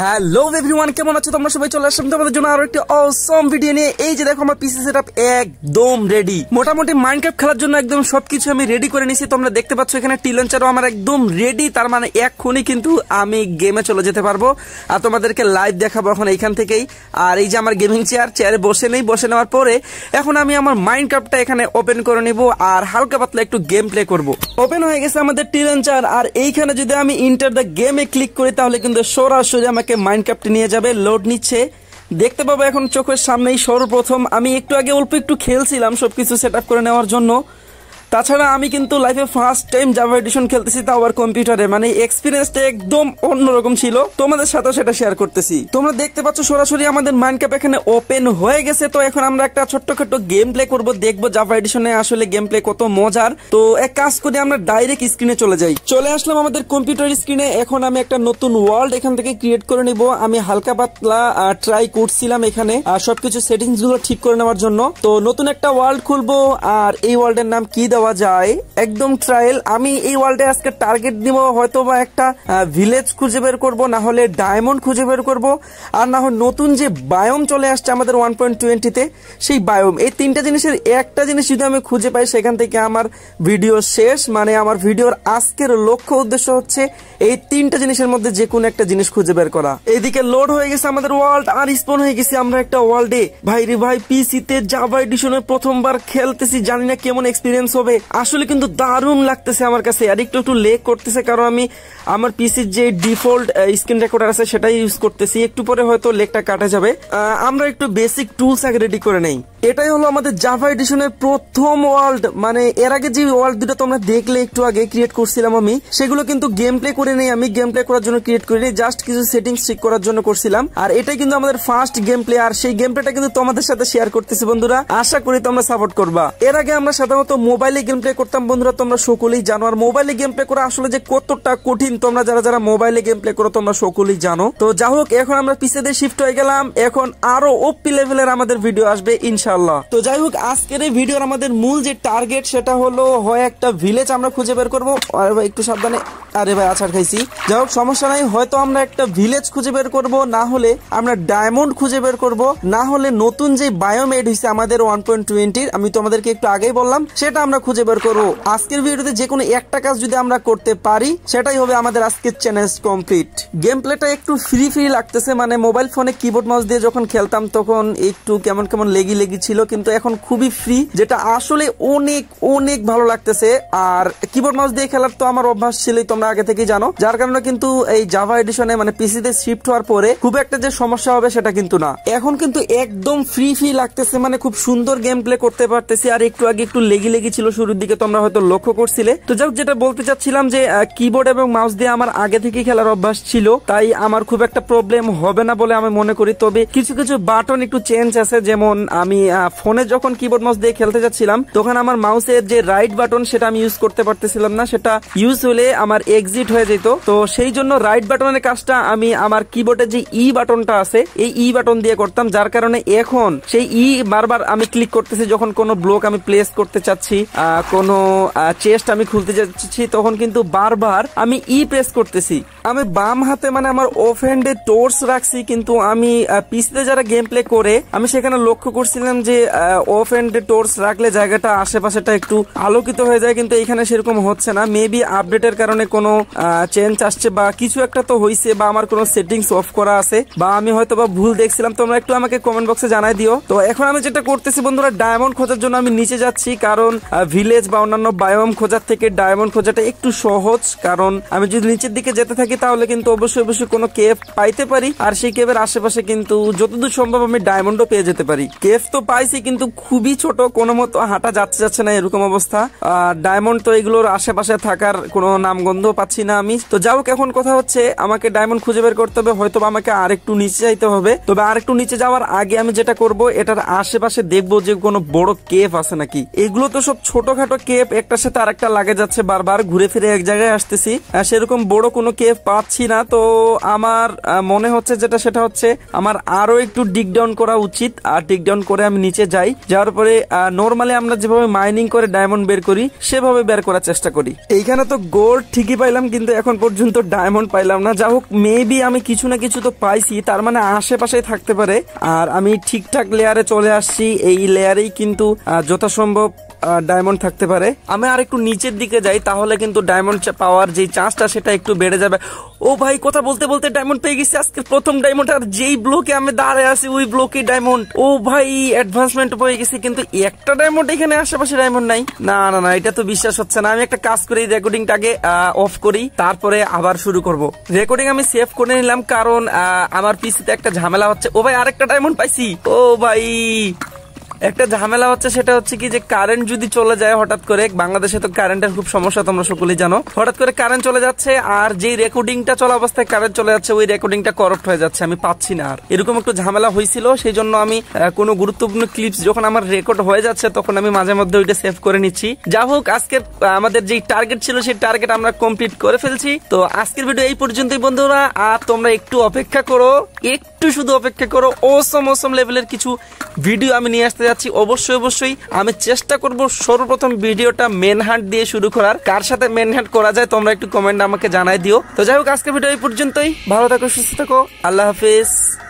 hello everyone কেমন আছো তোমরা সবাই চলে আসলাম তোমাদের জন্য আরো একটি অসম ভিডিও নিয়ে এই যে দেখো আমার পিসি সেটআপ একদম রেডি মোটামুটি মাইনক্রাফট খেলার জন্য একদম সবকিছু আমি রেডি করে নিয়েছি তোমরা দেখতে পাচ্ছ এখানে টিলঞ্চারও আমার একদম রেডি তার মানে এক্ষুনি কিন্তু আমি গেমে চলে যেতে পারবো আর তোমাদেরকে লাইভ দেখাবো এখন এইখান থেকেই আর এই যে আমার গেমিং চেয়ার চেয়ারে বসে নেই বসে নেওয়ার পরে এখন আমি আমার মাইনক্রাফটটা এখানে ওপেন করে নিব আর হালকা পাতলা একটু গেম প্লে করবো ওপেন হয়ে গেছে আমাদের টিলঞ্চার আর এইখানে যদি আমি ইন্টার দ্য গেমে ক্লিক করি তাহলে কিন্তু সরাসরি আমাকে মাইন্ড মাইনক্রাফ্টে নিয়ে যাবে লোড নিচ্ছে দেখতে পাবো এখন চোখের সামনেই সর্বপ্রথম আমি একটু আগে অল্প একটু খেলছিলাম সব কিছু সেট করে নেওয়ার জন্য তাছাড়া আমি কিন্তু লাইফে ফার্স্ট টাইম জাভা এডিশন খেলতেছি তাও আর কম্পিউটারে মানে এক্সপিরিয়েন্সটা একদম অন্যরকম ছিল তোমাদের সাথেও সেটা শেয়ার করতেছি তোমরা দেখতে পাচ্ছ সরাসরি আমাদের মাইন্ড ক্যাপ এখানে ওপেন হয়ে গেছে তো এখন আমরা একটা ছোট্ট খাট্ট গেম প্লে করবো দেখবো জাভা এডিশনে আসলে গেম প্লে কত মজার তো এক কাজ করে আমরা ডাইরেক্ট স্ক্রিনে চলে যাই চলে আসলাম আমাদের কম্পিউটার স্ক্রিনে এখন আমি একটা নতুন ওয়ার্ল্ড এখান থেকে ক্রিয়েট করে নিব আমি হালকা পাতলা ট্রাই করছিলাম এখানে আর সবকিছু সেটিংস গুলো ঠিক করে নেওয়ার জন্য তো নতুন একটা ওয়ার্ল্ড খুলবো আর এই ওয়ার্ল্ড এর নাম কি দেওয়া দেওয়া যায় একদম ট্রায়াল আমি এই ওয়ার্ল্ডে আজকে টার্গেট নিব হয়তো বা একটা ভিলেজ খুঁজে বের করবো না হলে ডায়মন্ড খুঁজে বের করবো আর না হলে নতুন যে বায়োম চলে আসছে আমাদের ওয়ান পয়েন্ট টোয়েন্টিতে সেই বায়োম এই তিনটা জিনিসের একটা জিনিস যদি আমি খুঁজে পাই সেখান থেকে আমার ভিডিও শেষ মানে আমার ভিডিওর আজকের লক্ষ্য উদ্দেশ্য হচ্ছে এই তিনটা জিনিসের মধ্যে যে কোনো একটা জিনিস খুঁজে বের করা এদিকে লোড হয়ে গেছে আমাদের ওয়ার্ল্ড আর স্পন হয়ে গেছে আমরা একটা ওয়ার্ল্ডে ভাই রে ভাই পিসিতে জাভা এডিশনে প্রথমবার খেলতেছি জানি না কেমন এক্সপিরিয়েন্স হবে হবে আসলে কিন্তু দারুণ লাগতেছে আমার কাছে আর একটু একটু লেক করতেছে কারণ আমি আমার পিসির যে ডিফল্ট স্ক্রিন রেকর্ডার আছে সেটাই ইউজ করতেছি একটু পরে হয়তো লেকটা কাটা যাবে আমরা একটু বেসিক টুলস আগে রেডি করে নেই এটাই হলো আমাদের জাভা এডিশনের প্রথম ওয়ার্ল্ড মানে এর আগে যে ওয়ার্ল্ড দুটো তোমরা দেখলে একটু আগে ক্রিয়েট করছিলাম আমি সেগুলো কিন্তু গেম প্লে করে নেই আমি গেম প্লে করার জন্য ক্রিয়েট করিনি জাস্ট কিছু সেটিংস ঠিক করার জন্য করছিলাম আর এটাই কিন্তু আমাদের ফার্স্ট গেম প্লে আর সেই গেম প্লেটা কিন্তু তোমাদের সাথে শেয়ার করতেছি বন্ধুরা আশা করি তোমরা সাপোর্ট করবা এর আগে আমরা সাধারণত মোবাইলে গেম প্লে করতাম বন্ধুরা তোমরা সকলেই জানো আর মোবাইলে গেম প্লে করা আসলে যে কতটা কঠিন তোমরা যারা যারা মোবাইলে গেম প্লে করো তোমরা সকলেই জানো তো যা হোক এখন আমরা পিছিয়ে শিফট হয়ে গেলাম এখন আরো ওপি লেভেলের আমাদের ভিডিও আসবে ইনশাল্লাহ ইনশাল্লাহ তো যাই হোক আজকের এই ভিডিওর আমাদের মূল যে টার্গেট সেটা হলো হয় একটা ভিলেজ আমরা খুঁজে বের করবো আর একটু সাবধানে আরে ভাই আছাড় খাইছি যাই হোক সমস্যা নাই হয়তো আমরা একটা ভিলেজ খুঁজে বের করব না হলে আমরা ডায়মন্ড খুঁজে বের করব না হলে নতুন যে বায়োমেড হয়েছে আমাদের ওয়ান পয়েন্ট টোয়েন্টির আমি তোমাদেরকে একটু আগেই বললাম সেটা আমরা খুঁজে বের করব আজকের ভিডিওতে যে কোনো একটা কাজ যদি আমরা করতে পারি সেটাই হবে আমাদের আজকের চ্যালেঞ্জ কমপ্লিট গেম প্লেটা একটু ফ্রি ফ্রি লাগতেছে মানে মোবাইল ফোনে কিবোর্ড মাউস দিয়ে যখন খেলতাম তখন একটু কেমন কেমন লেগি লেগি ছিল কিন্তু এখন খুবই ফ্রি যেটা আসলে অনেক অনেক ভালো লাগতেছে আর কিবোর্ড মাউস দিয়ে খেলার তো আমার অভ্যাস ছিলই তোমরা আগে থেকেই জানো যার কারণে কিন্তু এই জাভা এডিশনে মানে পিসিতে শিফট হওয়ার পরে খুব একটা যে সমস্যা হবে সেটা কিন্তু না এখন কিন্তু একদম ফ্রি ফ্রি লাগতেছে মানে খুব সুন্দর গেম প্লে করতে পারতেছি আর একটু আগে একটু লেগি লেগি ছিল শুরুর দিকে তোমরা হয়তো লক্ষ্য করছিলে তো যাক যেটা বলতে চাচ্ছিলাম যে কিবোর্ড এবং মাউস দিয়ে আমার আগে থেকেই খেলার অভ্যাস ছিল তাই আমার খুব একটা প্রবলেম হবে না বলে আমি মনে করি তবে কিছু কিছু বাটন একটু চেঞ্জ আছে যেমন আমি ফোনে যখন কিবোর্ড মাউস দিয়ে খেলতে যাচ্ছিলাম তখন আমার মাউসের যে রাইট বাটন সেটা আমি ইউজ করতে পারতেছিলাম না সেটা ইউজ হলে আমার এ এক্সিট হয়ে যেত তো সেই জন্য রাইট বাটনের কাজটা আমি আমার কিবোর্ডে যে ই e বাটনটা আছে এই ই e বাটন দিয়ে করতাম যার কারণে এখন সেই ই e বারবার আমি ক্লিক করতেছি যখন কোনো ব্লক আমি প্লেস করতে চাচ্ছি কোনো চেস্ট আমি খুলতে চাচ্ছি তখন কিন্তু বারবার আমি ই প্রেস করতেছি আমি বাম হাতে মানে আমার অফ হ্যান্ডে টোর্স রাখছি কিন্তু আমি পিসিতে যারা গেম প্লে করে আমি সেখানে লক্ষ্য করছিলাম যে অফ হ্যান্ডে টোর্স রাখলে জায়গাটা আশেপাশেটা একটু আলোকিত হয়ে যায় কিন্তু এখানে সেরকম হচ্ছে না মেবি আপডেটের কারণে কোনো চেঞ্জ আসছে বা কিছু একটা তো হয়েছে বা আমার কোনো সেটিংস অফ করা আছে বা আমি হয়তো বা ভুল দেখছিলাম তোমরা একটু আমাকে কমেন্ট বক্সে জানাই দিও তো এখন আমি যেটা করতেছি বন্ধুরা ডায়মন্ড খোঁজার জন্য আমি নিচে যাচ্ছি কারণ ভিলেজ বা অন্যান্য বায়োম খোঁজার থেকে ডায়মন্ড খোঁজাটা একটু সহজ কারণ আমি যদি নিচের দিকে যেতে থাকি তাহলে কিন্তু অবশ্যই অবশ্যই কোনো কেফ পাইতে পারি আর সেই কেভের আশেপাশে কিন্তু যতদূর সম্ভব আমি ডায়মন্ডও পেয়ে যেতে পারি কেফ তো পাইছি কিন্তু খুবই ছোট কোনো মতো হাঁটা যাচ্ছে যাচ্ছে না এরকম অবস্থা ডায়মন্ড তো এগুলোর আশেপাশে থাকার কোনো নামগন্ধ পাচ্ছি না আমি তো যাই এখন কথা হচ্ছে আমাকে ডায়মন্ড খুঁজে বের করতে হবে হয়তো আমাকে আরেকটু নিচে যাইতে হবে তবে আরেকটু নিচে যাওয়ার আগে আমি যেটা করব এটার আশেপাশে দেখব যে কোনো বড় কেফ আছে নাকি এগুলো তো সব ছোটখাটো কেফ একটার সাথে আরেকটা লাগে যাচ্ছে বারবার ঘুরে ফিরে এক জায়গায় আসতেছি সেরকম বড় কোনো কেফ পাচ্ছি না তো আমার মনে হচ্ছে যেটা সেটা হচ্ছে আমার আরো একটু ডিগ ডাউন করা উচিত আর ডিগ ডাউন করে আমি নিচে যাই যাওয়ার পরে নর্মালি আমরা যেভাবে মাইনিং করে ডায়মন্ড বের করি সেভাবে বের করার চেষ্টা করি এইখানে তো গোল্ড ঠিকই পাইলাম কিন্তু এখন পর্যন্ত ডায়মন্ড পাইলাম না যা হোক মেবি আমি কিছু না কিছু তো পাইছি তার মানে আশেপাশে থাকতে পারে আর আমি ঠিকঠাক লেয়ারে চলে আসছি এই লেয়ারেই কিন্তু যথাসম্ভব ডায়মন্ড থাকতে পারে আমি আর একটু নিচের দিকে যাই তাহলে কিন্তু ডায়মন্ড পাওয়ার যে চান্সটা সেটা একটু বেড়ে যাবে ও ভাই কথা বলতে বলতে ডায়মন্ড পেয়ে গেছি আজকে প্রথম ডায়মন্ড আর যেই ব্লকে আমি দাঁড়ায় আছি ওই ব্লকে ডায়মন্ড ও ভাই অ্যাডভান্সমেন্ট পেয়ে গেছি কিন্তু একটা ডায়মন্ড এখানে আশেপাশে ডায়মন্ড নাই না না না এটা তো বিশ্বাস হচ্ছে না আমি একটা কাজ করি রেকর্ডিংটাকে অফ করি তারপরে আবার শুরু করব রেকর্ডিং আমি সেভ করে নিলাম কারণ আমার পিসিতে একটা ঝামেলা হচ্ছে ও ভাই আরেকটা ডায়মন্ড পাইছি ও ভাই একটা ঝামেলা হচ্ছে সেটা হচ্ছে কি যে কারেন্ট যদি চলে যায় হঠাৎ করে বাংলাদেশে তো কারেন্টের খুব সমস্যা তোমরা সকলেই জানো হঠাৎ করে কারেন্ট চলে যাচ্ছে আর যে রেকর্ডিংটা চলা অবস্থায় কারেন্ট চলে যাচ্ছে ওই রেকর্ডিংটা করপ্ট হয়ে যাচ্ছে আমি পাচ্ছি না আর এরকম একটু ঝামেলা হয়েছিল সেই জন্য আমি কোনো গুরুত্বপূর্ণ ক্লিপস যখন আমার রেকর্ড হয়ে যাচ্ছে তখন আমি মাঝে মধ্যে ওইটা সেভ করে নিচ্ছি যা হোক আজকের আমাদের যে টার্গেট ছিল সেই টার্গেট আমরা কমপ্লিট করে ফেলছি তো আজকের ভিডিও এই পর্যন্তই বন্ধুরা আর তোমরা একটু অপেক্ষা করো একটু শুধু অপেক্ষা করো অসম অসম লেভেলের কিছু ভিডিও আমি নিয়ে আসতে যাচ্ছি অবশ্যই অবশ্যই আমি চেষ্টা করব সর্বপ্রথম ভিডিওটা মেন হান্ট দিয়ে শুরু করার কার সাথে মেন হান্ট করা যায় তোমরা একটু কমেন্ট আমাকে জানাই দিও তো যাই হোক আজকে ভিডিও এই পর্যন্তই ভালো থাকো সুস্থ থাকো আল্লাহ হাফিজ